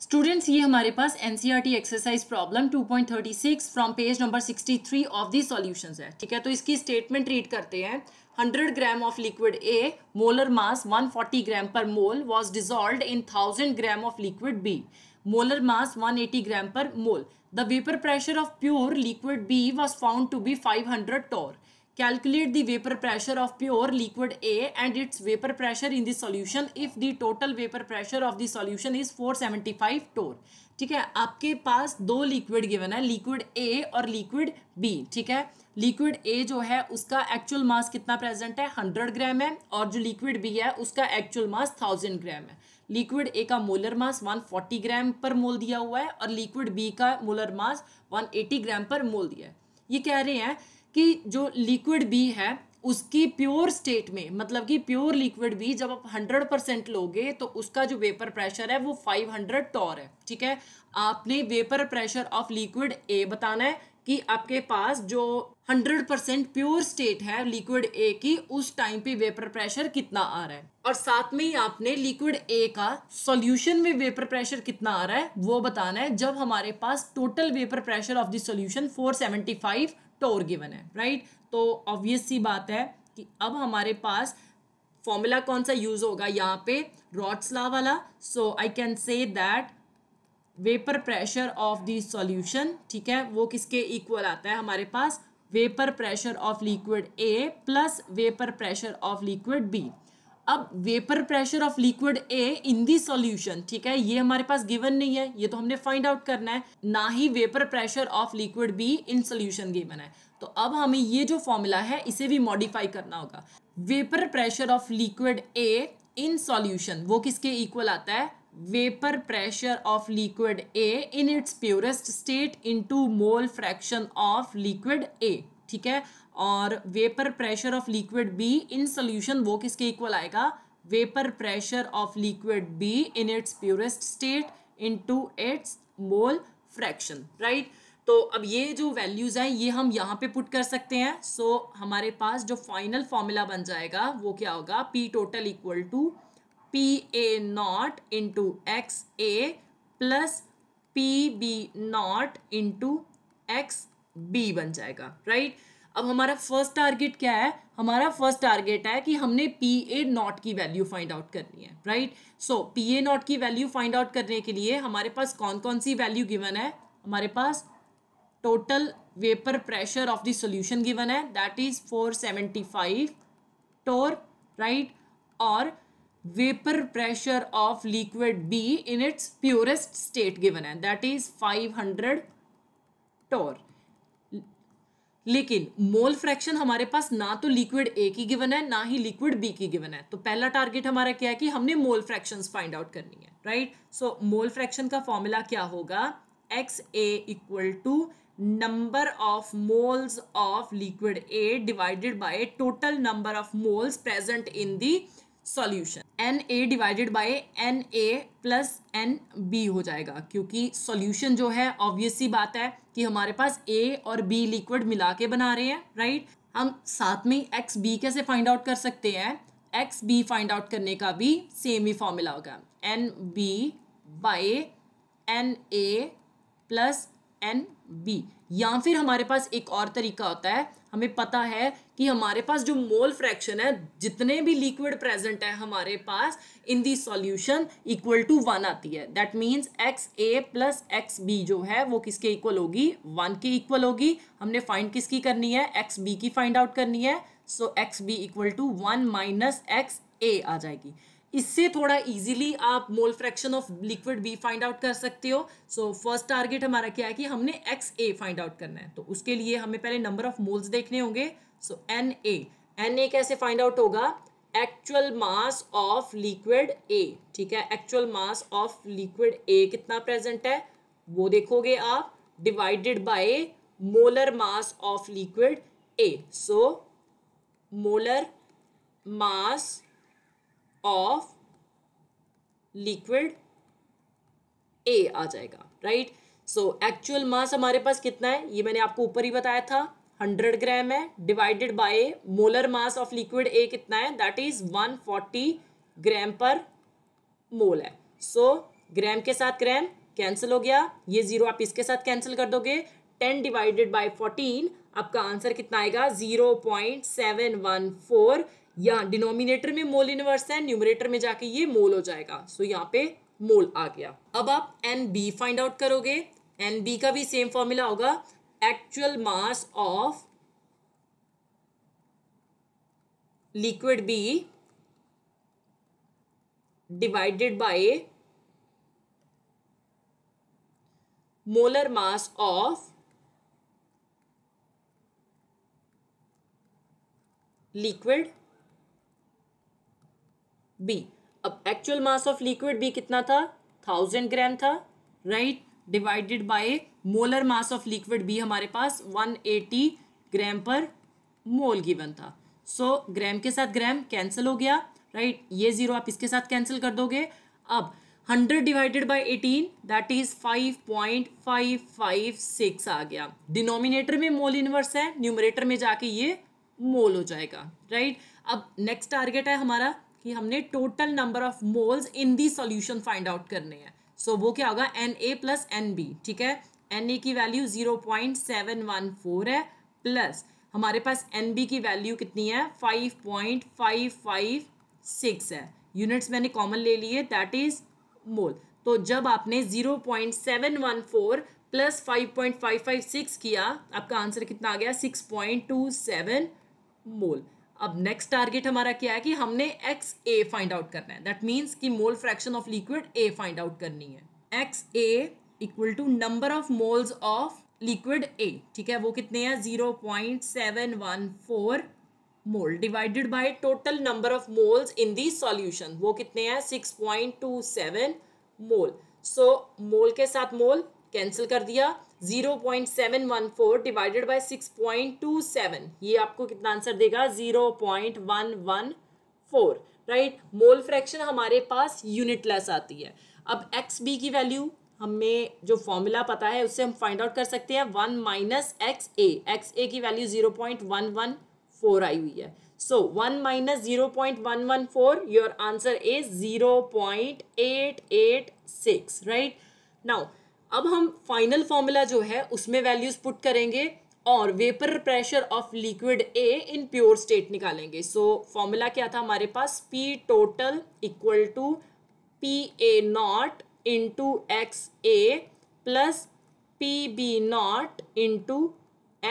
Students ये हमारे पास NCERT exercise problem 2.36 from page number 63 of the solutions है ठीक है तो इसकी स्टेटमेंट रीड करते हैं 100 gram of liquid A molar mass 140 gram per mole was dissolve in 1000 gram of liquid B molar mass 180 gram per mole the vapour pressure of pure liquid B was found to be 500 torr calculate the vapor pressure of pure liquid A and its vapor pressure in the solution if the total vapor pressure of the solution is 475 torr ठीक है आपके पास दो liquid given है liquid A और liquid B ठीक है liquid ए जो है उसका एक्चुअल मास कितना प्रेजेंट है 100 ग्राम है और जो लिक्विड बी है उसका एक्चुअल मास 1000 ग्राम है लिक्विड ए का molar mass 140 gram per mole दिया हुआ है और लिक्विड बी का molar mass 180 gram per mole दिया है ये कह रहे हैं कि जो लिक्विड बी है उसकी प्योर स्टेट में मतलब कि प्योर लिक्विड भी जब आप 100 परसेंट लोगे तो उसका जो वेपर प्रेशर है वो 500 टॉर है ठीक है आपने vapour pressure of liquid A बताना है कि आपके पास जो 100 परसेंट प्योर स्टेट है लिक्विड ए की उस टाइम पे वेपर प्रेशर कितना आ रहा है और साथ में ही आपने लिक्विड ए का सॉल्यूशन में वेपर प्रेशर कितना आ रहा है वो बताना है जब हमारे पास total vapour pressure of the solution 475 torr तो गिवन है राइट तो ऑब्वियस सी बात है कि अब हमारे पास फॉर्मूला कौन सा यूज होगा यहाँ पे रॉड्स वाला so I can say that vapour pressure of the solution ठीक है वो किसके इक्वल आता है हमारे पास vapour pressure of liquid A plus vapour pressure of liquid B अब vapour pressure of liquid A in the solution ठीक है ये हमारे पास गिवन नहीं है ये तो हमने फाइंड आउट करना है ना ही vapour pressure of liquid B in solution given है तो अब हमें ये जो फॉर्मूला है इसे भी मॉडिफाई करना होगा vapour pressure of liquid A in solution वो किसके इक्वल आता है vapour pressure of liquid A in its purest state into mole fraction of liquid A ठीक है और vapour pressure of liquid B in solution वो किसके इक्वल आएगा vapour pressure of liquid B in its purest state into its mole fraction right तो अब ये जो वैल्यूज़ हैं ये हम यहाँ पे पुट कर सकते हैं सो so, हमारे पास जो फाइनल फॉर्मूला बन जाएगा वो क्या होगा P total equal to P A naught into X A plus P B naught into X B बन जाएगा राइट अब हमारा फर्स्ट टारगेट क्या है हमारा फर्स्ट टारगेट है कि हमने पी ए नॉट की वैल्यू फाइंड आउट करनी है right so P A naught की वैल्यू फाइंड आउट करने के लिए हमारे पास कौन कौन सी वैल्यू गिवन है हमारे पास total vapour pressure of the solution given है दैट इज 475 टोर राइट और vapour pressure of liquid B in its purest state given है दैट इज 500 टोर लेकिन मोल फ्रैक्शन हमारे पास ना तो लिक्विड ए की गिवन है ना ही लिक्विड बी की गिवन है तो पहला टारगेट हमारा क्या है कि हमने मोल फ्रैक्शन फाइंड आउट करनी है राइट सो मोल फ्रैक्शन का फॉर्मूला क्या होगा X A equal to number of moles of liquid A divided by total number of moles present in the solution N A divided by N A plus N B हो जाएगा क्योंकि solution जो है obviously बात है कि हमारे पास ए और बी लिक्विड मिला के बना रहे हैं राइट right? हम साथ में एक्स बी कैसे फाइंड आउट कर सकते हैं एक्स बी फाइंड आउट करने का भी सेम ही फॉर्मूला होगा N B by N A plus N B या फिर हमारे पास एक और तरीका होता है हमें पता है कि हमारे पास जो मोल फ्रैक्शन है जितने भी लिक्विड प्रेजेंट है हमारे पास in the solution equal to one आती है that means X A plus X B जो है वो किसके इक्वल होगी वन के इक्वल होगी हमने फाइंड किसकी करनी है एक्स बी की फाइंड आउट करनी है so X B equal to one minus X A आ जाएगी इससे थोड़ा इजीली आप mole fraction of liquid B find out कर सकते हो सो फर्स्ट टारगेट हमारा क्या है कि हमने एक्स ए फाइंड आउट करना है तो उसके लिए हमें पहले नंबर ऑफ मोल्स देखने होंगे सो एन ए एन ए कैसे फाइंड आउट होगा actual mass of liquid A ठीक है actual mass of liquid A कितना प्रेजेंट है वो देखोगे आप divided by molar mass of liquid A so molar mass of liquid A आ जाएगा राइट सो एक्चुअल मास हमारे पास कितना है ये मैंने आपको ऊपर ही बताया था 100 ग्राम है divided by molar mass of liquid A कितना है दैट इज 140 ग्राम पर मोल है सो so, ग्राम के साथ ग्राम कैंसिल हो गया ये जीरो आप इसके साथ कैंसिल कर दोगे टेन डिवाइडेड बाई फोर्टीन आपका आंसर कितना आएगा zero point seven one four या डिनोमिनेटर में मोल इनवर्स है न्यूमरेटर में जाके ये मोल हो जाएगा सो so, यहाँ पे मोल आ गया अब आप एन बी फाइंड आउट करोगे एन बी का भी सेम फॉर्मूला होगा actual mass of liquid B divided by molar mass of liquid B अब actual mass of liquid B कितना था थाउजेंड ग्राम था right divided by molar mass of liquid B हमारे पास one eighty gram per मोल given था सो so, ग्राम के साथ gram cancel हो गया राइट right? ये जीरो आप इसके साथ कैंसिल कर दोगे अब hundred divided by eighteen that is five five five point six आ गया डिनोमिनेटर में मोल इनवर्स है न्यूमरेटर में जाके ये मोल हो जाएगा राइट right? अब नेक्स्ट टारगेट है हमारा कि हमने total number of moles in the solution find out करने हैं सो so, वो क्या होगा N A plus N B ठीक है एन ए की value zero point seven one four है प्लस हमारे पास एन बी की वैल्यू कितनी है five point five five six है यूनिट्स मैंने कॉमन ले लिए दैट इज मोल तो जब आपने zero point seven one four plus five point five five six किया आपका आंसर कितना आ गया six point two seven mole अब नेक्स्ट टारगेट हमारा क्या है कि हमने एक्स ए फाइंड आउट करना है दैट मीन्स कि mole fraction of liquid A find out करनी है X A equal to number of moles of liquid A ठीक है वो कितने हैं zero point seven one four mole divided by total number of moles in the solution वो कितने हैं six point two seven mole so mole के साथ मोल कैंसिल कर दिया 0.714 डिवाइडेड बाय 6.27 ये आपको कितना आंसर देगा 0.114 राइट मोल फ्रैक्शन हमारे पास यूनिटलेस आती है अब एक्स बी की वैल्यू हमें जो फॉर्मूला पता है उससे हम फाइंड आउट कर सकते हैं one minus X A X A की value zero point one one four आई हुई है so one minus zero point one one four your answer is zero point eight eight six right now अब हम final formula जो है उसमें values put करेंगे और vapour pressure of liquid A in pure state निकालेंगे सो so, फॉर्मूला क्या था हमारे पास P total equal to P A naught into X A plus P B naught into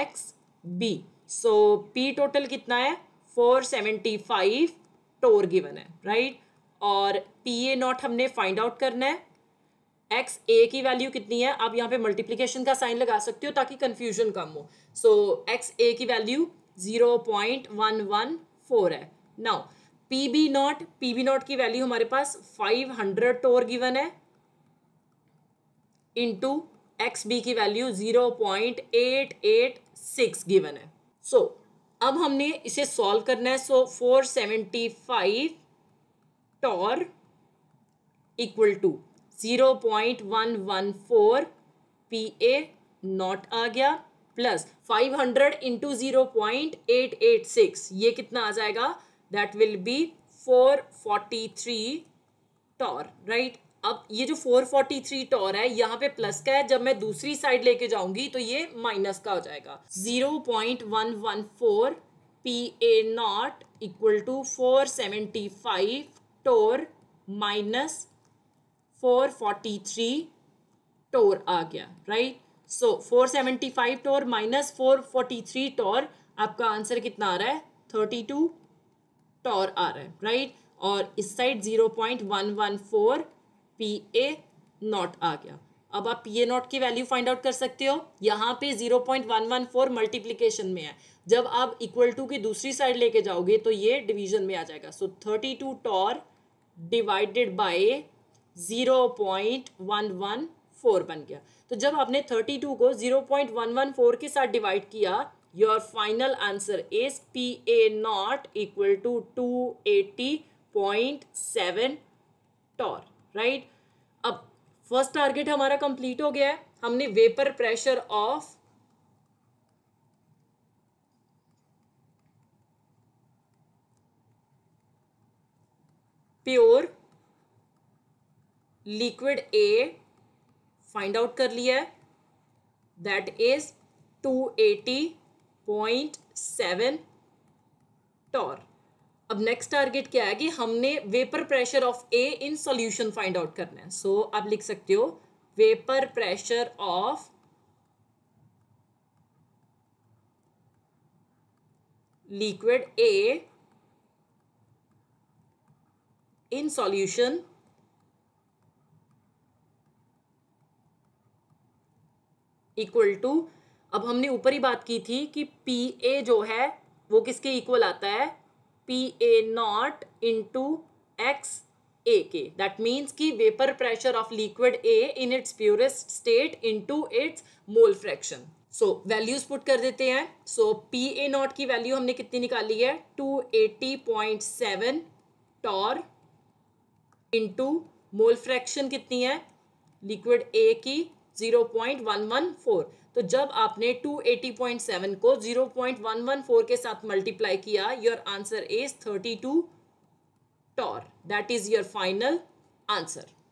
X B so P total कितना है four seventy five torr given है right right? और P A naught हमने find out करना है X A की value कितनी है आप यहाँ पे मल्टीप्लीकेशन का साइन लगा सकते हो ताकि कन्फ्यूजन कम हो सो एक्स ए की value zero point one one four है now P B naught P B naught की वैल्यू हमारे पास फाइव हंड्रेड टोर गिवन है इंटू एक्स बी की value zero point eight eight six given है so so, अब हमने इसे सॉल्व करना है so four seventy five torr equal to zero point one one four P A naught आ गया plus five hundred into zero point eight eight six ये कितना आ जाएगा that will be four forty three torr right अब ये जो four forty three Tor है यहाँ पे प्लस का है जब मैं दूसरी साइड लेके जाऊंगी तो ये माइनस का हो जाएगा zero point one one four P A naught equal to four seventy five torr minus 443 torr आ गया राइट सो 475 टोर माइनस 443 टोर आपका आंसर कितना आ रहा है 32 टोर आ रहा है राइट और इस साइड 0.114 पी ए नॉट आ गया अब आप पी ए नॉट की वैल्यू फाइंड आउट कर सकते हो यहाँ पे 0.114 मल्टीप्लिकेशन में है जब आप इक्वल टू की दूसरी साइड लेके जाओगे तो ये डिवीजन में आ जाएगा सो 32 टॉर डिवाइडेड बाय 0.114 बन गया तो जब आपने 32 को 0.114 के साथ डिवाइड किया your final answer is P A naught equal to two eighty point seven torr right अब फर्स्ट टारगेट हमारा कंप्लीट हो गया है हमने vapour pressure of pure liquid A find out कर लिया है दैट इज 280.7 टॉर अब नेक्स्ट टारगेट क्या है कि हमने vapour pressure of A in solution find out करना है सो so, आप लिख सकते हो vapour pressure of liquid A in solution equal to अब हमने ऊपर ही बात की थी कि पी ए जो है वो किसके इक्वल आता है P A naught into X A के दैट मीन्स कि vapour pressure of liquid A in its purest state into its mole fraction so values put कर देते हैं सो पी ए नॉट की वैल्यू हमने कितनी निकाली है two eighty point seven torr into mole fraction कितनी है लिक्विड ए की 0.114 तो जब आपने 280.7 को 0.114 के साथ मल्टीप्लाई किया your answer is 32 torr that is your final answer